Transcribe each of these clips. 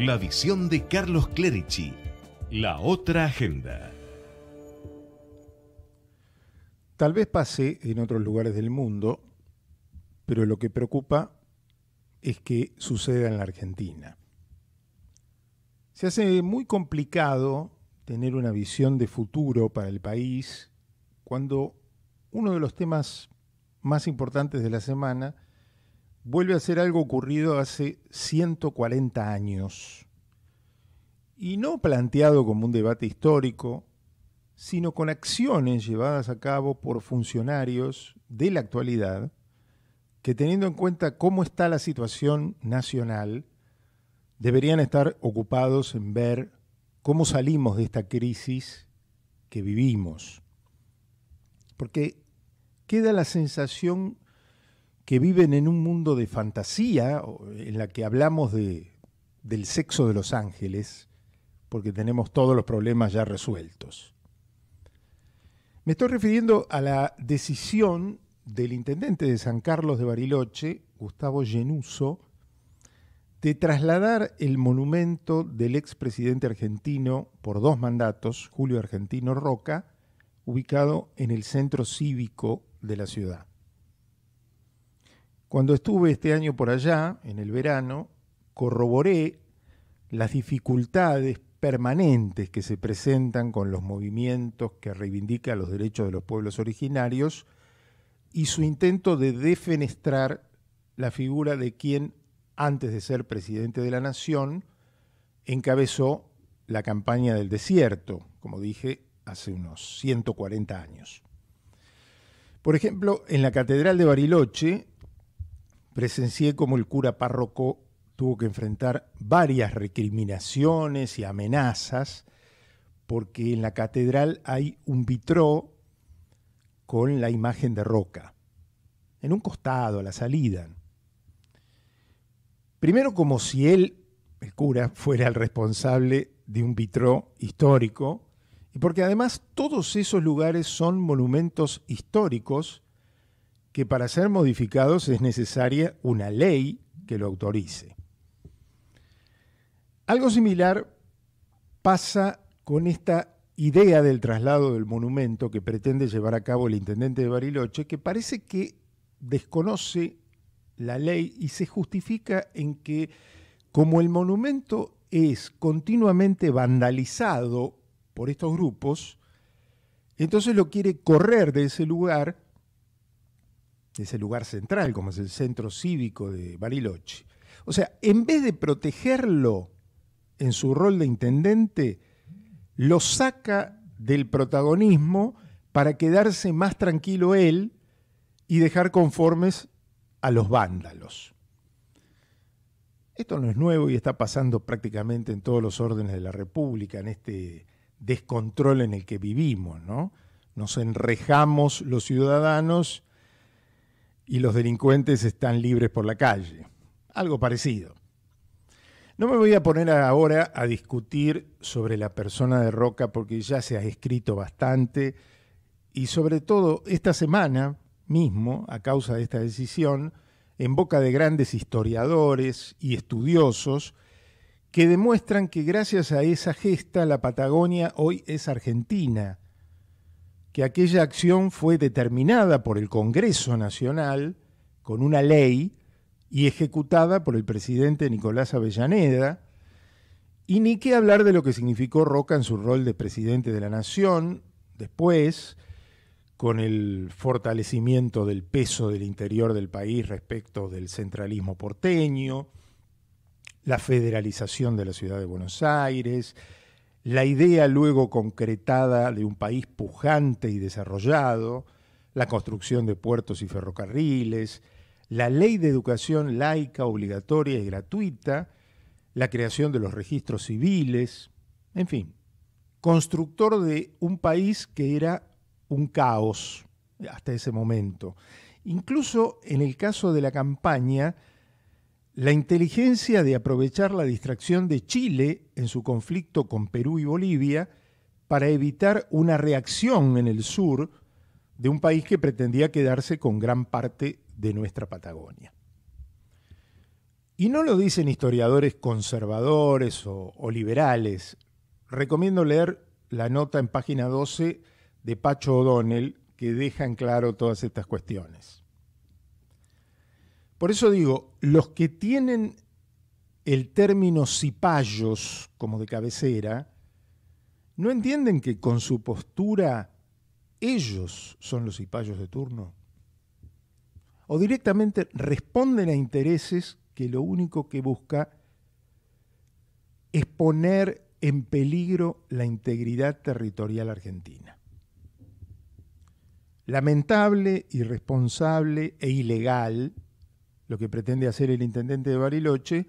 La visión de Carlos Clerici. La otra agenda. Tal vez pase en otros lugares del mundo, pero lo que preocupa es que suceda en la Argentina. Se hace muy complicado tener una visión de futuro para el país cuando uno de los temas más importantes de la semana vuelve a ser algo ocurrido hace 140 años. Y no planteado como un debate histórico, sino con acciones llevadas a cabo por funcionarios de la actualidad que teniendo en cuenta cómo está la situación nacional, deberían estar ocupados en ver cómo salimos de esta crisis que vivimos. Porque queda la sensación que viven en un mundo de fantasía, en la que hablamos del sexo de los ángeles, porque tenemos todos los problemas ya resueltos. Me estoy refiriendo a la decisión del intendente de San Carlos de Bariloche, Gustavo Genuso, de trasladar el monumento del expresidente argentino por dos mandatos, Julio Argentino Roca, ubicado en el centro cívico de la ciudad. Cuando estuve este año por allá, en el verano, corroboré las dificultades permanentes que se presentan con los movimientos que reivindican los derechos de los pueblos originarios y su intento de defenestrar la figura de quien, antes de ser presidente de la nación, encabezó la campaña del desierto, como dije, hace unos 140 años. Por ejemplo, en la Catedral de Bariloche, presencié como el cura párroco tuvo que enfrentar varias recriminaciones y amenazas, porque en la catedral hay un vitró con la imagen de Roca, en un costado, a la salida. Primero como si él, el cura, fuera el responsable de un vitró histórico, y porque además todos esos lugares son monumentos históricos que para ser modificados es necesaria una ley que lo autorice. Algo similar pasa con esta idea del traslado del monumento que pretende llevar a cabo el intendente de Bariloche, que parece que desconoce la ley y se justifica en que como el monumento es continuamente vandalizado por estos grupos, entonces lo quiere correr de ese lugar de ese lugar central, como es el centro cívico de Bariloche. O sea, en vez de protegerlo en su rol de intendente, lo saca del protagonismo para quedarse más tranquilo él y dejar conformes a los vándalos. Esto no es nuevo y está pasando prácticamente en todos los órdenes de la República, en este descontrol en el que vivimos, Nos enrejamos los ciudadanos y los delincuentes están libres por la calle. Algo parecido. No me voy a poner ahora a discutir sobre la persona de Roca porque ya se ha escrito bastante y sobre todo esta semana mismo, a causa de esta decisión, en boca de grandes historiadores y estudiosos, que demuestran que gracias a esa gesta la Patagonia hoy es argentina que aquella acción fue determinada por el Congreso Nacional con una ley y ejecutada por el presidente Nicolás Avellaneda, y ni qué hablar de lo que significó Roca en su rol de presidente de la Nación después, con el fortalecimiento del peso del interior del país respecto del centralismo porteño, la federalización de la ciudad de Buenos Aires, la idea luego concretada de un país pujante y desarrollado, la construcción de puertos y ferrocarriles, la ley de educación laica, obligatoria y gratuita, la creación de los registros civiles, en fin, constructor de un país que era un caos hasta ese momento. Incluso en el caso de la campaña, la inteligencia de aprovechar la distracción de Chile en su conflicto con Perú y Bolivia para evitar una reacción en el sur de un país que pretendía quedarse con gran parte de nuestra Patagonia. Y no lo dicen historiadores conservadores o, liberales. Recomiendo leer la nota en página 12 de Pacho O'Donnell que deja en claro todas estas cuestiones. Por eso digo, los que tienen el término cipayos como de cabecera, no entienden que con su postura ellos son los cipayos de turno. O directamente responden a intereses que lo único que busca es poner en peligro la integridad territorial argentina. Lamentable, irresponsable e ilegal lo que pretende hacer el intendente de Bariloche,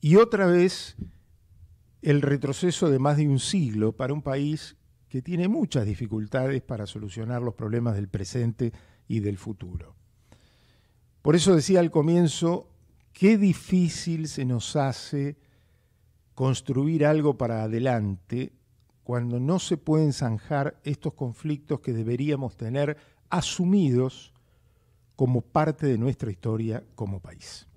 y otra vez el retroceso de más de un siglo para un país que tiene muchas dificultades para solucionar los problemas del presente y del futuro. Por eso decía al comienzo, qué difícil se nos hace construir algo para adelante cuando no se pueden zanjar estos conflictos que deberíamos tener asumidos como parte de nuestra historia como país.